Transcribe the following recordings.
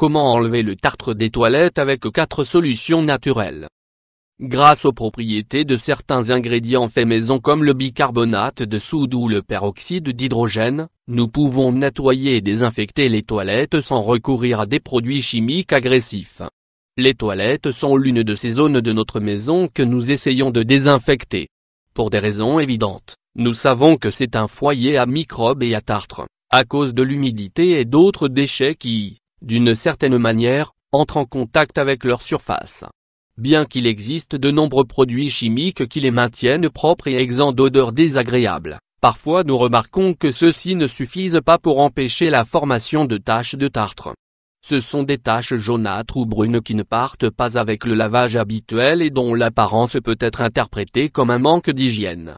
Comment enlever le tartre des toilettes avec quatre solutions naturelles Grâce aux propriétés de certains ingrédients faits maison comme le bicarbonate de soude ou le peroxyde d'hydrogène, nous pouvons nettoyer et désinfecter les toilettes sans recourir à des produits chimiques agressifs. Les toilettes sont l'une de ces zones de notre maison que nous essayons de désinfecter. Pour des raisons évidentes, nous savons que c'est un foyer à microbes et à tartre, à cause de l'humidité et d'autres déchets qui, d'une certaine manière, entrent en contact avec leur surface. Bien qu'il existe de nombreux produits chimiques qui les maintiennent propres et exempts d'odeurs désagréables, parfois nous remarquons que ceux-ci ne suffisent pas pour empêcher la formation de taches de tartre. Ce sont des taches jaunâtres ou brunes qui ne partent pas avec le lavage habituel et dont l'apparence peut être interprétée comme un manque d'hygiène.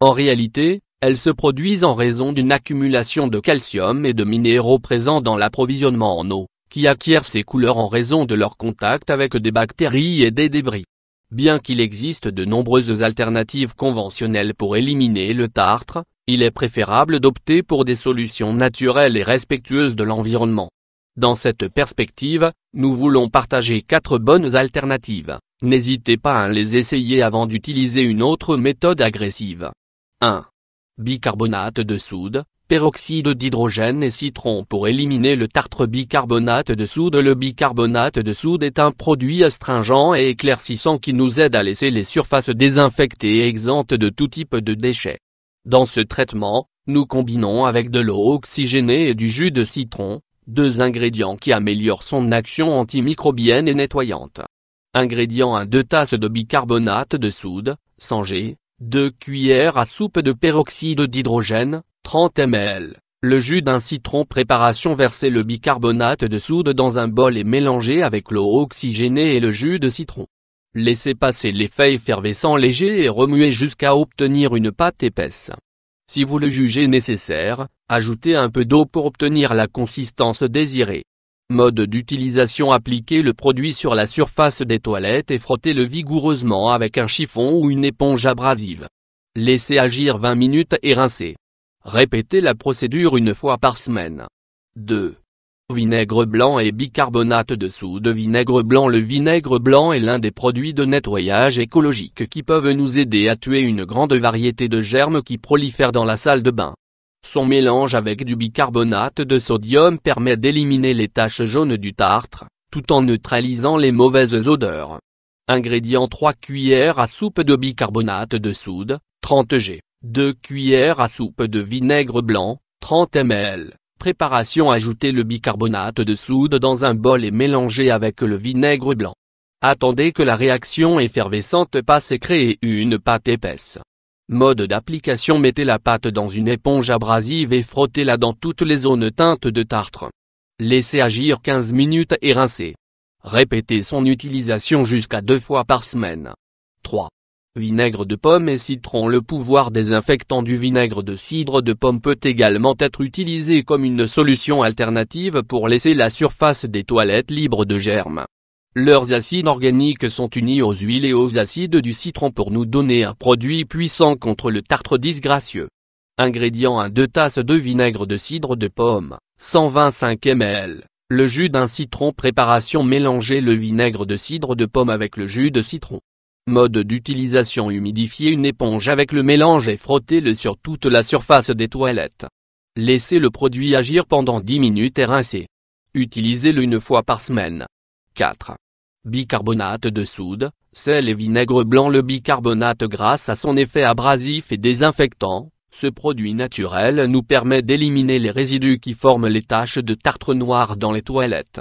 En réalité, elles se produisent en raison d'une accumulation de calcium et de minéraux présents dans l'approvisionnement en eau, qui acquièrent ces couleurs en raison de leur contact avec des bactéries et des débris. Bien qu'il existe de nombreuses alternatives conventionnelles pour éliminer le tartre, il est préférable d'opter pour des solutions naturelles et respectueuses de l'environnement. Dans cette perspective, nous voulons partager quatre bonnes alternatives. N'hésitez pas à les essayer avant d'utiliser une autre méthode agressive. 1 bicarbonate de soude, peroxyde d'hydrogène et citron pour éliminer le tartre bicarbonate de soude. Le bicarbonate de soude est un produit astringent et éclaircissant qui nous aide à laisser les surfaces désinfectées et exemptes de tout type de déchets. Dans ce traitement, nous combinons avec de l'eau oxygénée et du jus de citron, deux ingrédients qui améliorent son action antimicrobienne et nettoyante. Ingrédients 1 2 tasses de bicarbonate de soude, 100 g, 2 cuillères à soupe de peroxyde d'hydrogène, 30 ml. Le jus d'un citron Préparation Versez le bicarbonate de soude dans un bol et mélangez avec l'eau oxygénée et le jus de citron. Laissez passer l'effet effervescent léger et remuez jusqu'à obtenir une pâte épaisse. Si vous le jugez nécessaire, ajoutez un peu d'eau pour obtenir la consistance désirée. Mode d'utilisation Appliquez le produit sur la surface des toilettes et frottez-le vigoureusement avec un chiffon ou une éponge abrasive. Laissez agir 20 minutes et rincez. Répétez la procédure une fois par semaine. 2. Vinaigre blanc et bicarbonate de soude vinaigre blanc Le vinaigre blanc est l'un des produits de nettoyage écologique qui peuvent nous aider à tuer une grande variété de germes qui prolifèrent dans la salle de bain. Son mélange avec du bicarbonate de sodium permet d'éliminer les taches jaunes du tartre, tout en neutralisant les mauvaises odeurs. Ingrédients 3 cuillères à soupe de bicarbonate de soude, 30 g, 2 cuillères à soupe de vinaigre blanc, 30 ml. Préparation Ajoutez le bicarbonate de soude dans un bol et mélangez avec le vinaigre blanc. Attendez que la réaction effervescente passe et créez une pâte épaisse. Mode d'application Mettez la pâte dans une éponge abrasive et frottez-la dans toutes les zones teintes de tartre. Laissez agir 15 minutes et rincez. Répétez son utilisation jusqu'à deux fois par semaine. 3. Vinaigre de pomme et citron Le pouvoir désinfectant du vinaigre de cidre de pomme peut également être utilisé comme une solution alternative pour laisser la surface des toilettes libre de germes. Leurs acides organiques sont unis aux huiles et aux acides du citron pour nous donner un produit puissant contre le tartre disgracieux. Ingrédients 1 2 tasses de vinaigre de cidre de pomme, 125 ml. Le jus d'un citron Préparation mélanger le vinaigre de cidre de pomme avec le jus de citron. Mode d'utilisation Humidifier une éponge avec le mélange et frottez-le sur toute la surface des toilettes. Laissez le produit agir pendant 10 minutes et rincez. Utilisez-le une fois par semaine. 4. Bicarbonate de soude, sel et vinaigre blanc Le bicarbonate grâce à son effet abrasif et désinfectant, ce produit naturel nous permet d'éliminer les résidus qui forment les taches de tartre noire dans les toilettes.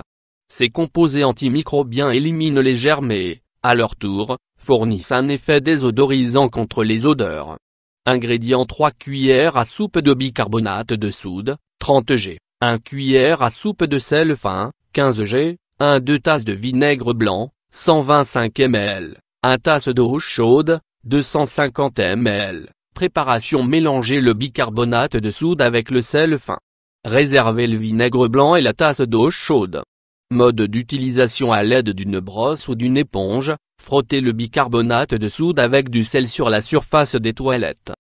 Ces composés antimicrobiens éliminent les germes et, à leur tour, fournissent un effet désodorisant contre les odeurs. Ingrédients 3 cuillères à soupe de bicarbonate de soude, 30 g, 1 cuillère à soupe de sel fin, 15 g, 1 2 tasses de vinaigre blanc, 125 ml, 1 tasse d'eau chaude, 250 ml. Préparation Mélangez le bicarbonate de soude avec le sel fin. Réservez le vinaigre blanc et la tasse d'eau chaude. Mode d'utilisation à l'aide d'une brosse ou d'une éponge, frottez le bicarbonate de soude avec du sel sur la surface des toilettes.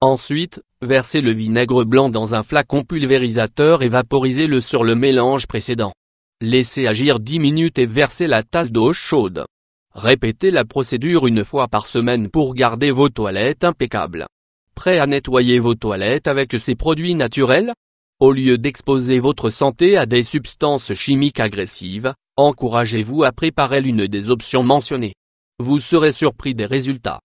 Ensuite, versez le vinaigre blanc dans un flacon pulvérisateur et vaporisez-le sur le mélange précédent. Laissez agir 10 minutes et versez la tasse d'eau chaude. Répétez la procédure une fois par semaine pour garder vos toilettes impeccables. Prêt à nettoyer vos toilettes avec ces produits naturels Au lieu d'exposer votre santé à des substances chimiques agressives, encouragez-vous à préparer l'une des options mentionnées. Vous serez surpris des résultats.